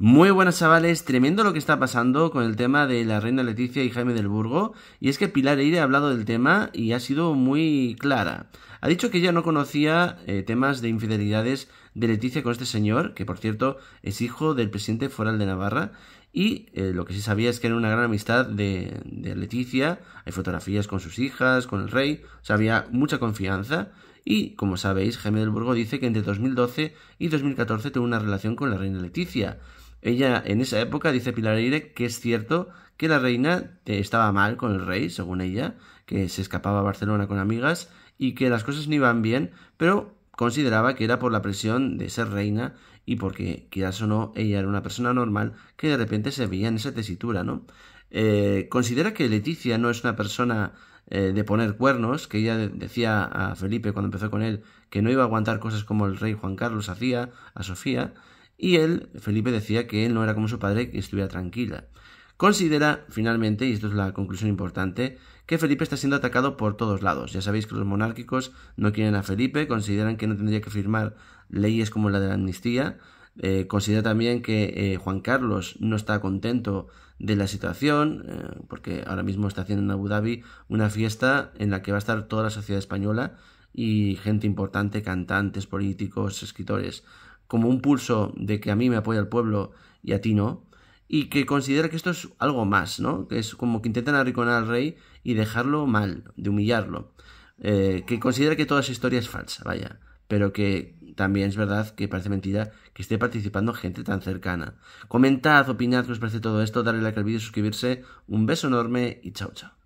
Muy buenas chavales, tremendo lo que está pasando con el tema de la reina Leticia y Jaime del Burgo, y es que Pilar Eire ha hablado del tema y ha sido muy clara. Ha dicho que ella no conocía eh, temas de infidelidades de Leticia con este señor, que por cierto es hijo del presidente foral de Navarra, y eh, lo que sí sabía es que era una gran amistad de, de Leticia, hay fotografías con sus hijas, con el rey, o sea, había mucha confianza, y, como sabéis, Jaime del Burgo dice que entre 2012 y 2014 tuvo una relación con la reina Leticia. Ella en esa época dice Pilar Aire que es cierto que la reina eh, estaba mal con el rey, según ella, que se escapaba a Barcelona con amigas y que las cosas no iban bien, pero consideraba que era por la presión de ser reina y porque, quizás o no, ella era una persona normal que de repente se veía en esa tesitura, ¿no? Eh, considera que Leticia no es una persona eh, de poner cuernos, que ella decía a Felipe cuando empezó con él que no iba a aguantar cosas como el rey Juan Carlos hacía a Sofía, y él, Felipe, decía que él no era como su padre, que estuviera tranquila. Considera, finalmente, y esto es la conclusión importante, que Felipe está siendo atacado por todos lados. Ya sabéis que los monárquicos no quieren a Felipe, consideran que no tendría que firmar leyes como la de la amnistía, eh, considera también que eh, Juan Carlos no está contento de la situación, eh, porque ahora mismo está haciendo en Abu Dhabi una fiesta en la que va a estar toda la sociedad española y gente importante, cantantes, políticos, escritores como un pulso de que a mí me apoya el pueblo y a ti no, y que considera que esto es algo más, ¿no? Que es como que intentan arriconar al rey y dejarlo mal, de humillarlo. Eh, que considera que toda esa historia es falsa, vaya, pero que también es verdad que parece mentira que esté participando gente tan cercana. Comentad, opinad que os parece todo esto, darle like al vídeo, suscribirse, un beso enorme y chao chao.